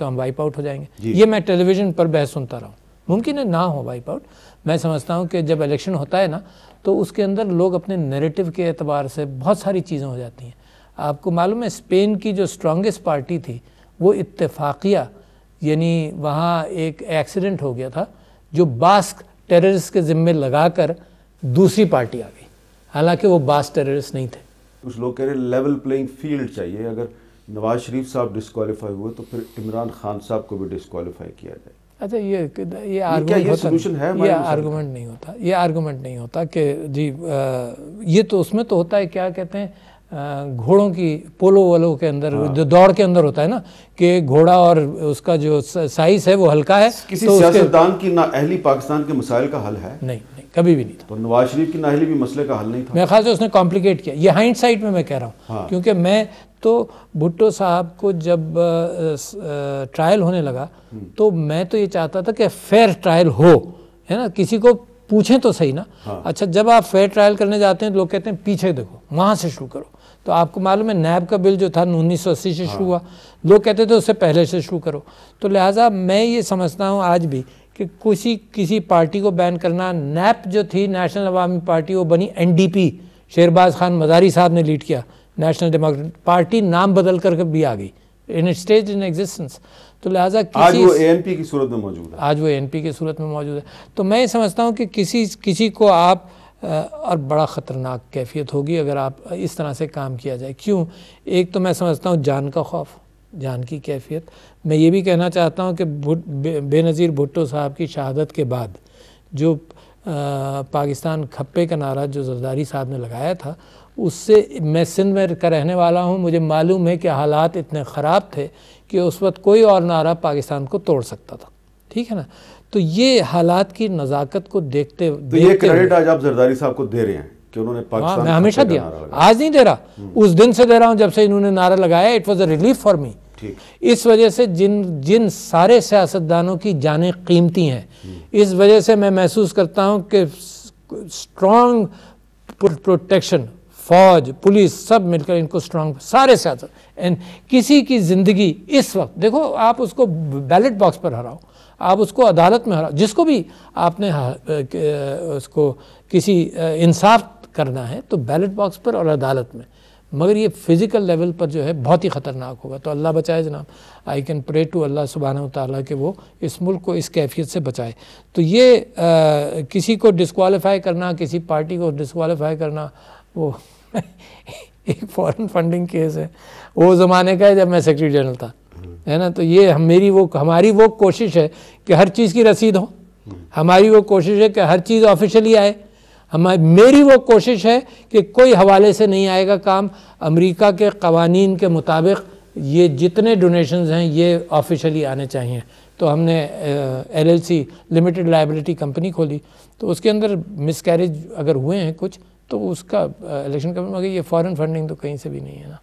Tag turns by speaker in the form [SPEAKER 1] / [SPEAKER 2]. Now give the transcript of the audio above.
[SPEAKER 1] तो हम wipe out हो जाएंगे ये मैं टेलीविज़न पर बहस सुनता रहा हूँ मुमकिन है ना हो वाइप आउट मैं समझता हूँ कि जब इलेक्शन होता है ना तो उसके अंदर लोग अपने नेरेटिव के अतबार से बहुत सारी चीज़ें हो जाती हैं आपको मालूम है स्पेन की जो स्ट्रॉन्गेस्ट पार्टी थी वो इतफाक़िया यानी वहाँ एक एक्सीडेंट हो गया था जो बास्क टेररिस्ट के ज़िम्मे लगाकर दूसरी पार्टी आ गई हालांकि वो बास्क टेररिस्ट नहीं थे कुछ लोग कह रहे लेवल प्लेइंग फील्ड चाहिए अगर नवाज शरीफ साहब डिस्कालीफाई हुए तो फिर इमरान खान साहब को भी डिसक्वालीफाई किया जाए अच्छा ये ये आर्गूमेंट ये है ये आर्गूमेंट नहीं होता ये आर्गूमेंट नहीं होता कि जी आ, ये तो उसमें तो होता है क्या कहते हैं घोड़ों की पोलो वालों के अंदर हाँ। जो दौड़ के अंदर होता है ना कि घोड़ा और उसका जो साइज है वो हल्का है किसी तो सियासतदान की अहली पाकिस्तान के मसाइल का हल है नहीं नहीं कभी भी नहीं था तो नवाज शरीफ की अहली भी मसले का हल नहीं था मेरे ख्याल से उसने कॉम्प्लिकेट किया ये हाइंड साइड में मैं कह रहा हूँ हाँ। क्योंकि मैं तो भुट्टो साहब को जब ट्रायल होने लगा हम्म। तो मैं तो ये चाहता था कि फेयर ट्रायल हो है ना किसी को पूछें तो सही ना हाँ। अच्छा जब आप फेयर ट्रायल करने जाते हैं तो लोग कहते हैं पीछे देखो वहाँ से शुरू करो तो आपको मालूम है नैब का बिल जो था उन्नीस से शुरू हाँ। हुआ लोग कहते थे उससे पहले से शुरू करो तो लिहाजा मैं ये समझता हूँ आज भी कि किसी किसी पार्टी को बैन करना नैप जो थी नेशनल अवामी पार्टी वो बनी एनडीपी शेरबाज खान मजारी साहब ने लीड किया नेशनल डेमोक्रेटिक पार्टी नाम बदल करके भी आ गई इन स्टेज इन एग्जिस्टेंस तो लिहाजा आज वो एएनपी की सूरत में मौजूद है आज वो पी की सूरत में मौजूद है तो मैं समझता हूँ कि किसी किसी को आप और बड़ा ख़तरनाक कैफियत होगी अगर आप इस तरह से काम किया जाए क्यों एक तो मैं समझता हूँ जान का खौफ जान की कैफियत मैं ये भी कहना चाहता हूँ कि बेनज़ीर भुट्टो साहब की शहादत के बाद जो पाकिस्तान खप्पे का नारा जो जरदारी साहब ने लगाया था उससे मैं सिंध में का रहने वाला हूँ मुझे मालूम है कि हालात इतने ख़राब थे कि उस वक्त कोई और नारा पाकिस्तान को तोड़ सकता था ठीक है ना तो ये हालात की नज़ाकत को देखते, तो देखते ये क्रेडिट आज आप जरदारी साहब को दे रहे हैं कि उन्होंने हाँ, पाकिस्तान मैं हमेशा दिया आज नहीं दे रहा हम्म। उस दिन से दे रहा हूँ जब से इन्होंने नारा लगाया it was a relief for me इस वजह से जिन जिन सारे सियासतदानों की जानें कीमती हैं हम्म। इस वजह से मैं महसूस करता हूं कि स्ट्रॉन्ग प्रोटेक्शन फौज पुलिस सब मिलकर इनको स्ट्रॉन्ग सारे सियासत एंड किसी की ज़िंदगी इस वक्त देखो आप उसको बैलेट बॉक्स पर हराओ आप उसको अदालत में हराओ जिसको भी आपने उसको किसी इंसाफ करना है तो बैलेट बॉक्स पर और अदालत में मगर ये फिज़िकल लेवल पर जो है बहुत ही ख़तरनाक होगा तो अल्लाह बचाए जनाब I can pray to Allah सुबहाना ताली के वो इस मुल्क को इस कैफियत से बचाए तो ये आ, किसी को डिसकॉलीफाई करना किसी पार्टी को डिसकॉलीफाई करना वो एक फॉरेन फंडिंग केस है वो ज़माने का है जब मैं सेक्रेटरी जनरल था है ना तो ये हम मेरी वो हमारी वो कोशिश है कि हर चीज़ की रसीद हो हमारी वो कोशिश है कि हर चीज़ ऑफिशियली आए हमारी मेरी वो कोशिश है कि कोई हवाले से नहीं आएगा काम अमेरिका के कवानीन के मुताबिक ये जितने डोनेशंस हैं ये ऑफिशली आने चाहिए तो हमने L L C limited liability company खोली तो उसके अंदर मिसकैरेज अगर हुए हैं कुछ तो उसका इलेक्शन कमी मगर ये फॉरेन फंडिंग तो कहीं से भी नहीं है ना